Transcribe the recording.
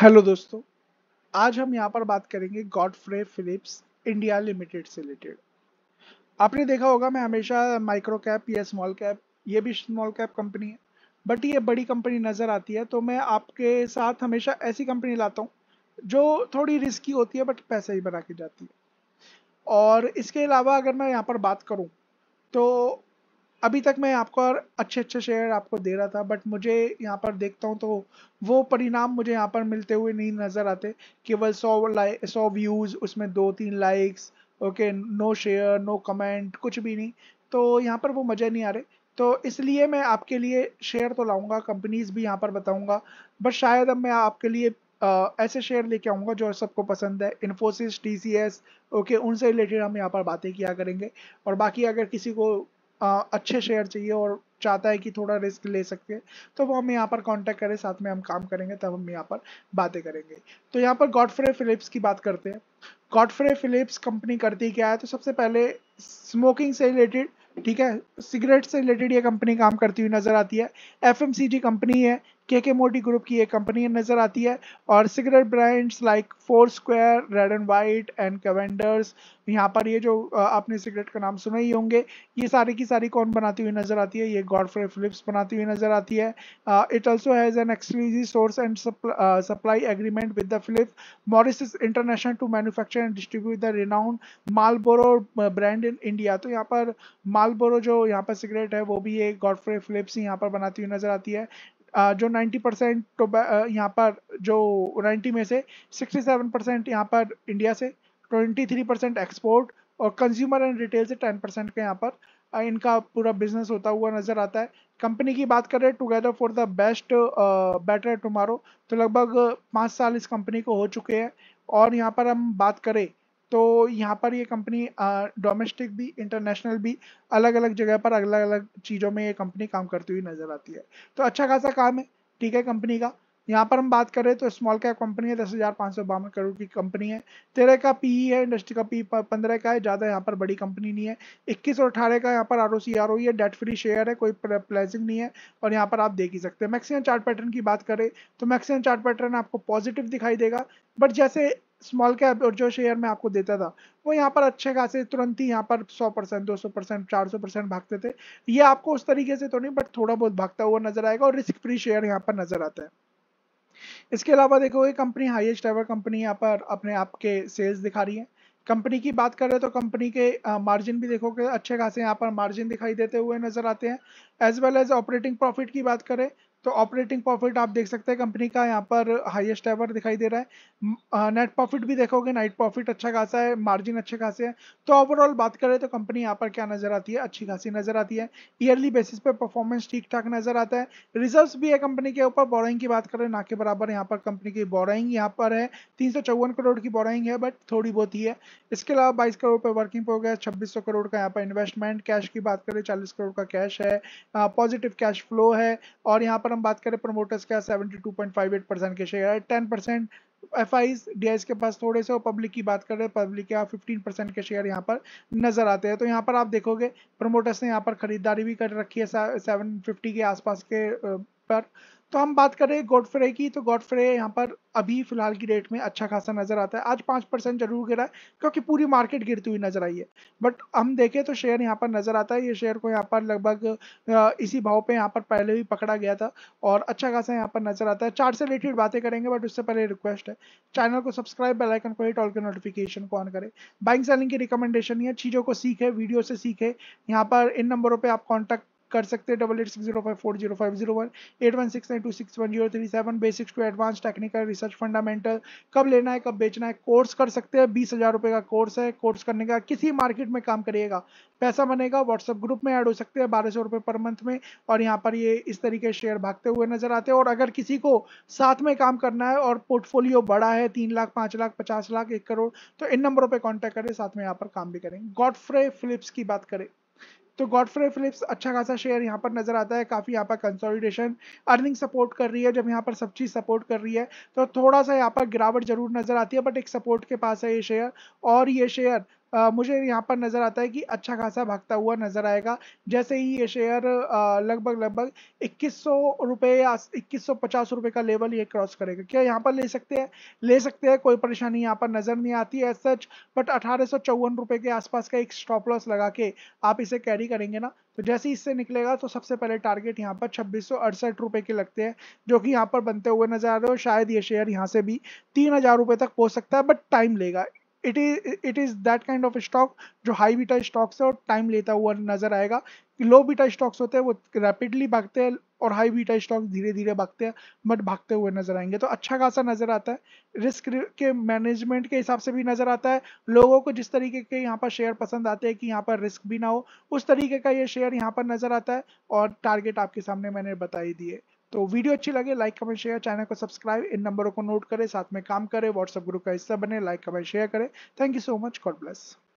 hello दोस्तों आज हम यहाँ पर बात करेंगे गॉडफ्रे फिलिप्स इंडिया लिमिटेड से रिलेटेड आपने देखा होगा मैं हमेशा माइक्रो कैप या स्मॉल कैप ये भी स्मॉल कैप कंपनी है बट ये बड़ी कंपनी नज़र आती है तो मैं आपके साथ हमेशा ऐसी कंपनी लाता हूँ जो थोड़ी रिस्की होती है बट पैसा ही बना के जाती है और इसके अलावा अगर मैं यहाँ पर बात करूँ तो अभी तक मैं आपको और अच्छे अच्छे शेयर आपको दे रहा था बट मुझे यहाँ पर देखता हूँ तो वो परिणाम मुझे यहाँ पर मिलते हुए नहीं नज़र आते केवल सौ लाइक सौ व्यूज़ उसमें दो तीन likes okay no share no comment कुछ भी नहीं तो यहाँ पर वो मज़े नहीं आ रहे तो इसलिए मैं आपके लिए शेयर तो लाऊंगा कंपनीज भी यहाँ पर बताऊंगा बट शायद अब मैं आपके लिए आ, ऐसे शेयर लेके आऊँगा जो सबको पसंद है इन्फोसिस टी ओके उनसे रिलेटेड हम यहाँ पर बातें किया करेंगे और बाकी अगर किसी को अच्छे शेयर चाहिए और चाहता है कि थोड़ा रिस्क ले सकते हैं तो वो हम यहाँ पर कांटेक्ट करें साथ में हम काम करेंगे तब हम यहाँ पर बातें करेंगे तो यहाँ पर गॉडफ्रे फिलिप्स की बात करते हैं गॉडफ्रे फिलिप्स कंपनी करती क्या है तो सबसे पहले स्मोकिंग से रिलेटेड ठीक है सिगरेट से रिलेटेड ये कंपनी काम करती हुई नजर आती है एफ कंपनी है के के मोटी ग्रुप की ये कंपनी नजर आती है और cigarette brands like four square red and white and Cavanders यहाँ पर ये जो आपने सिगरेट का नाम सुना ही होंगे ये सारी की सारी कौन बनाती हुई नजर आती है ये गॉडफ्रे फिलिप्स बनाती हुई नजर आती है it also has an exclusive source and supply agreement with the Philip Morris International to manufacture and distribute the renowned Marlboro brand in India तो यहाँ पर मालबोरो जो यहाँ पर सिगरेट है वो भी ये गॉडफ्रे फिलिप्स ही यहाँ पर बनाती हुई नजर आती है जो 90 परसेंट तो यहाँ पर जो 90 में से 67 परसेंट यहाँ पर इंडिया से 23 परसेंट एक्सपोर्ट और कंज्यूमर एंड रिटेल से 10 परसेंट का यहाँ पर इनका पूरा बिजनेस होता हुआ नज़र आता है कंपनी की बात करें together for the best better tomorrow तो लगभग पाँच साल इस कंपनी को हो चुके हैं और यहाँ पर हम बात करें तो यहाँ पर ये कंपनी डोमेस्टिक भी इंटरनेशनल भी अलग अलग जगह पर अलग अलग चीज़ों में ये कंपनी काम करती हुई नज़र आती है तो अच्छा खासा काम है ठीक है कंपनी का यहाँ पर हम बात करें तो स्मॉल कैप कंपनी है दस हज़ार पाँच सौ बावन करोड़ की कंपनी है तेरह का पीई e है इंडस्ट्री का e पी पंद्रह का है ज़्यादा यहाँ पर बड़ी कंपनी नहीं है इक्कीस और अठारह का यहाँ पर R O C R O है डेट फ्री शेयर है कोई प्लेजिंग नहीं है और यहाँ पर आप देख ही सकते हैं मैक्सिमम चार्ट पैटर्न की बात करें तो मैक्सिमम चार्ट पैटर्न आपको पॉजिटिव दिखाई देगा बट जैसे स्मॉल कैप और जो शेयर मैं आपको देता था वो यहाँ पर अच्छे खासे तुरंत ही यहाँ पर 100 परसेंट दो परसेंट चार परसेंट भागते थे ये आपको उस तरीके से तो नहीं बट थोड़ा बहुत भागता हुआ नजर आएगा और रिस्क फ्री शेयर यहाँ पर नजर आता है इसके अलावा देखो ये कंपनी हाईएस्ट एवर कंपनी यहाँ पर अपने आप के सेल्स दिखा रही है कंपनी की बात करें तो कंपनी के मार्जिन भी देखो कि अच्छे खासे यहाँ पर मार्जिन दिखाई देते हुए नजर आते हैं as well as operating profit की बात करें तो ऑपरेटिंग प्रॉफिट आप देख सकते हैं कंपनी का यहाँ पर हाईएस्ट एवर दिखाई दे रहा है नेट प्रॉफिट भी देखोगे नाइट प्रॉफिट अच्छा खासा है मार्जिन अच्छे खासे हैं तो ओवरऑल बात करें तो कंपनी यहाँ पर क्या नजर आती है अच्छी खासी नजर आती है ईयरली बेसिस पे परफॉर्मेंस ठीक ठाक नजर आता है रिजर्व भी है कंपनी के ऊपर बोराइंग की बात करें ना के बराबर यहाँ पर कंपनी की बोराइंग यहाँ पर है तीन करोड़ की बोराइंग है बट थोड़ी बहुत ही है इसके अलावा बाईस करोड़ पर वर्किंग गया छब्बीस करोड़ का यहाँ पर इन्वेस्टमेंट कैश की बात करें चालीस करोड़ का कैश है पॉजिटिव कैश फ्लो है और यहाँ पर पर हम बात करें प्रमोटर्स का seventy two point five eight percent के शेयर है टेन परसेंट एफ आईज के पास थोड़े से और पब्लिक की बात करें पब्लिक के फिफ्टीन परसेंट के शेयर यहाँ पर नजर आते हैं तो यहाँ पर आप देखोगे प्रमोटर्स ने यहाँ पर खरीदारी भी कर रखी है सेवन फिफ्टी के आसपास के पर तो हम बात करें गॉडफ्रे की तो गॉडफ्रे यहाँ पर अभी फिलहाल की डेट में अच्छा खासा नजर आता है आज पाँच परसेंट जरूर गिरा है क्योंकि पूरी मार्केट गिरती हुई नजर आई है बट हम देखें तो शेयर यहाँ पर नजर आता है ये शेयर को यहाँ पर लगभग इसी भाव पे यहाँ पर पहले भी पकड़ा गया था और अच्छा खासा यहाँ पर नजर आता है चार्ट से रिलेटेड बातें करेंगे बट उससे पहले रिक्वेस्ट है चैनल को सब्सक्राइब बेलाइकन को हिट ऑल के नोटिफिकेशन को ऑन करें बाइंग सेलिंग की रिकमेंडेशन है चीज़ों को सीखे वीडियो से सीखे यहाँ पर इन नंबरों पर आप कॉन्टैक्ट कर सकते हैं double eight six zero five four zero five zero one eight one six nine two six one zero three seven basics to advance technical research fundamental कब लेना है कब बेचना है कोर्स कर सकते हैं बीस हज़ार रुपये का कोर्स है कोर्स करने का किसी मार्केट में काम करिएगा पैसा बनेगा व्हाट्सअप ग्रुप में ऐड हो सकते हैं बारह सौ रुपये पर मंथ में और यहाँ पर ये इस तरीके शेयर भागते हुए नजर आते हैं और अगर किसी को साथ में काम करना है और पोर्टफोलियो बड़ा है तीन लाख पाँच लाख पचास लाख एक करोड़ तो इन नंबरों पर कॉन्टैक्ट करें साथ में यहाँ पर काम भी करें गॉडफ्रे फिलिप्स की बात करें तो गॉडफ्रे फिलिप्स अच्छा खासा शेयर यहाँ पर नजर आता है काफी यहाँ पर कंसोलिडेशन अर्निंग सपोर्ट कर रही है जब यहाँ पर सब चीज सपोर्ट कर रही है तो थोड़ा सा यहाँ पर गिरावट जरूर नजर आती है बट एक सपोर्ट के पास है ये शेयर और ये शेयर आ, मुझे यहाँ पर नज़र आता है कि अच्छा खासा भागता हुआ नज़र आएगा जैसे ही ये शेयर लगभग लगभग इक्कीस सौ रुपये या इक्कीस सौ पचास रुपये का लेवल ये क्रॉस करेगा क्या यहाँ पर ले सकते हैं ले सकते हैं कोई परेशानी यहाँ पर नज़र नहीं आती है सच बट अठारह सौ चौवन रुपये के आसपास का एक स्टॉप लॉस लगा के आप इसे कैरी करेंगे ना तो जैसे ही इससे निकलेगा तो सबसे पहले टारगेट यहाँ पर छब्बीस सौ अड़सठ रुपये के लगते हैं जो कि यहाँ पर बनते हुए नजर आ रहे हो शायद ये शेयर यहाँ से भी तीन हज़ार रुपये तक पहुँच सकता है बट टाइम लेगा it is it is that kind of stock जो हाई बीटा स्टॉक्स है और टाइम लेता हुआ नजर आएगा लो बीटा स्टॉक्स होते हैं वो रैपिडली भागते हैं और हाई बीटा स्टॉक धीरे धीरे भागते हैं बट भागते हुए नजर आएंगे तो अच्छा खासा नजर आता है रिस्क के मैनेजमेंट के हिसाब से भी नजर आता है लोगों को जिस तरीके के यहाँ पर शेयर पसंद आते हैं कि यहाँ पर रिस्क भी ना हो उस तरीके का ये शेयर यहाँ पर नजर आता है और टारगेट आपके सामने मैंने बता ही दिए तो वीडियो अच्छी लगे लाइक कमेंट शेयर चैनल को सब्सक्राइब इन नंबरों को नोट करें साथ में काम करें व्हाट्सएप ग्रुप का हिस्सा बने लाइक कमेंट शेयर करें thank you so much God bless